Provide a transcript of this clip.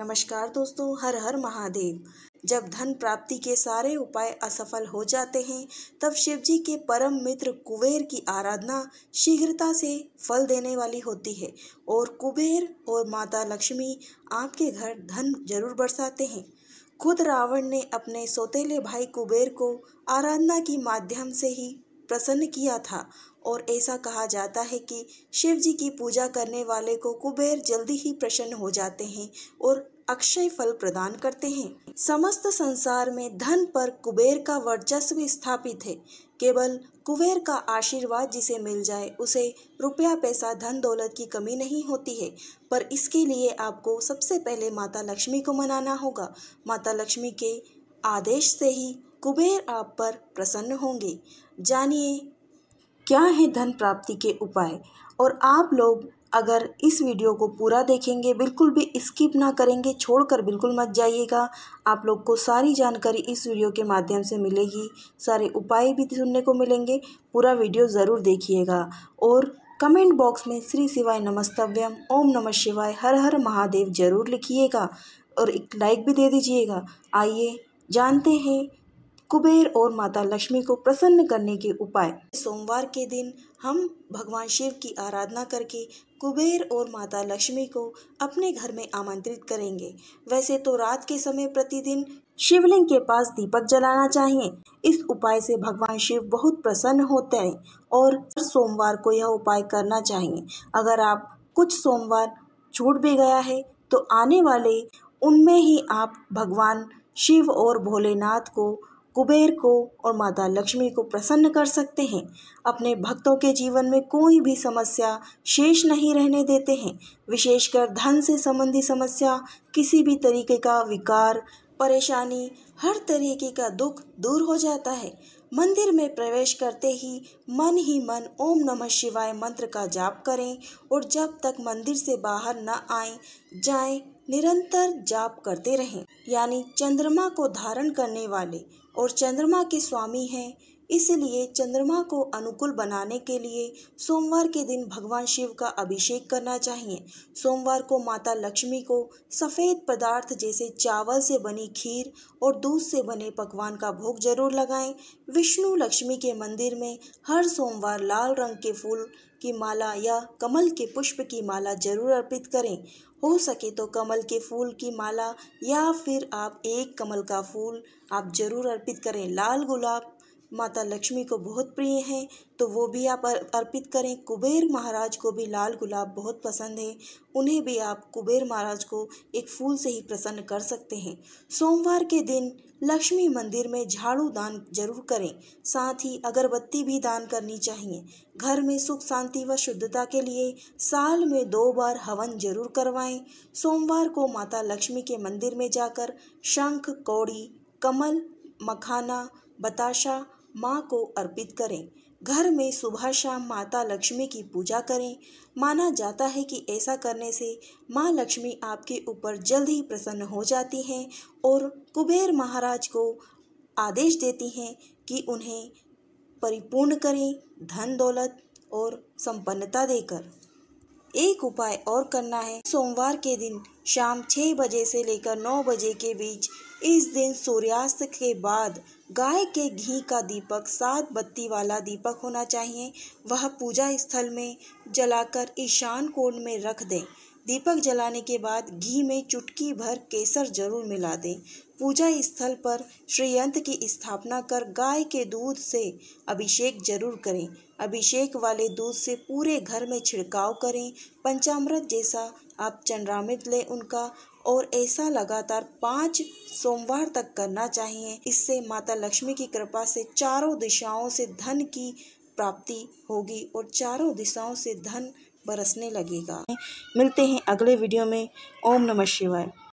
नमस्कार दोस्तों हर हर महादेव जब धन प्राप्ति के सारे उपाय असफल हो जाते हैं तब शिवजी के परम मित्र कुबेर की आराधना शीघ्रता से फल देने वाली होती है और कुबेर और माता लक्ष्मी आपके घर धन जरूर बरसाते हैं खुद रावण ने अपने सौतेले भाई कुबेर को आराधना के माध्यम से ही प्रसन्न किया था और ऐसा कहा जाता है कि शिव जी की पूजा करने वाले को कुबेर जल्दी ही प्रसन्न हो जाते हैं और अक्षय फल प्रदान करते हैं समस्त संसार में धन पर कुबेर का वर्चस्व स्थापित है केवल कुबेर का आशीर्वाद जिसे मिल जाए उसे रुपया पैसा धन दौलत की कमी नहीं होती है पर इसके लिए आपको सबसे पहले माता लक्ष्मी को मनाना होगा माता लक्ष्मी के आदेश से ही कुबेर आप पर प्रसन्न होंगे जानिए क्या है धन प्राप्ति के उपाय और आप लोग अगर इस वीडियो को पूरा देखेंगे बिल्कुल भी स्किप ना करेंगे छोड़कर बिल्कुल मत जाइएगा आप लोग को सारी जानकारी इस वीडियो के माध्यम से मिलेगी सारे उपाय भी सुनने को मिलेंगे पूरा वीडियो ज़रूर देखिएगा और कमेंट बॉक्स में श्री शिवाय नमस्तव्यम ओम नमः शिवाय हर हर महादेव जरूर लिखिएगा और एक लाइक भी दे दीजिएगा आइए जानते हैं कुबेर और माता लक्ष्मी को प्रसन्न करने के उपाय सोमवार के दिन हम भगवान शिव की आराधना करके कुबेर और माता लक्ष्मी को अपने घर में आमंत्रित करेंगे वैसे तो रात के समय प्रतिदिन शिवलिंग के पास दीपक जलाना चाहिए इस उपाय से भगवान शिव बहुत प्रसन्न होते हैं और सोमवार को यह उपाय करना चाहिए अगर आप कुछ सोमवार छूट भी गया है तो आने वाले उनमें ही आप भगवान शिव और भोलेनाथ को कुबेर को और माता लक्ष्मी को प्रसन्न कर सकते हैं अपने भक्तों के जीवन में कोई भी समस्या शेष नहीं रहने देते हैं विशेषकर धन से संबंधी समस्या किसी भी तरीके का विकार परेशानी हर तरीके का दुख दूर हो जाता है मंदिर में प्रवेश करते ही मन ही मन ओम नमः शिवाय मंत्र का जाप करें और जब तक मंदिर से बाहर न आए जाएं निरंतर जाप करते रहें यानी चंद्रमा को धारण करने वाले और चंद्रमा के स्वामी हैं इसलिए चंद्रमा को अनुकूल बनाने के लिए सोमवार के दिन भगवान शिव का अभिषेक करना चाहिए सोमवार को माता लक्ष्मी को सफ़ेद पदार्थ जैसे चावल से बनी खीर और दूध से बने पकवान का भोग जरूर लगाएं। विष्णु लक्ष्मी के मंदिर में हर सोमवार लाल रंग के फूल की माला या कमल के पुष्प की माला जरूर अर्पित करें हो सके तो कमल के फूल की माला या फिर आप एक कमल का फूल आप जरूर अर्पित करें लाल गुलाब माता लक्ष्मी को बहुत प्रिय हैं तो वो भी आप अर्पित करें कुबेर महाराज को भी लाल गुलाब बहुत पसंद है उन्हें भी आप कुबेर महाराज को एक फूल से ही प्रसन्न कर सकते हैं सोमवार के दिन लक्ष्मी मंदिर में झाड़ू दान जरूर करें साथ ही अगरबत्ती भी दान करनी चाहिए घर में सुख शांति व शुद्धता के लिए साल में दो बार हवन जरूर करवाएं सोमवार को माता लक्ष्मी के मंदिर में जाकर शंख कौड़ी कमल मखाना बताशा माँ को अर्पित करें घर में सुबह शाम माता लक्ष्मी की पूजा करें माना जाता है कि ऐसा करने से माँ लक्ष्मी आपके ऊपर जल्द ही प्रसन्न हो जाती हैं और कुबेर महाराज को आदेश देती हैं कि उन्हें परिपूर्ण करें धन दौलत और संपन्नता देकर एक उपाय और करना है सोमवार के दिन शाम छः बजे से लेकर नौ बजे के बीच इस दिन सूर्यास्त के बाद गाय के घी का दीपक सात बत्ती वाला दीपक होना चाहिए वह पूजा स्थल में जलाकर ईशान कोण में रख दें दीपक जलाने के बाद घी में चुटकी भर केसर जरूर मिला दें पूजा स्थल पर श्रीयंत्र की स्थापना कर गाय के दूध से अभिषेक जरूर करें अभिषेक वाले दूध से पूरे घर में छिड़काव करें पंचामृत जैसा आप चंद्रामृत लें उनका और ऐसा लगातार पाँच सोमवार तक करना चाहिए इससे माता लक्ष्मी की कृपा से चारों दिशाओं से धन की प्राप्ति होगी और चारों दिशाओं से धन बरसने लगेगा मिलते हैं अगले वीडियो में ओम नमः शिवाय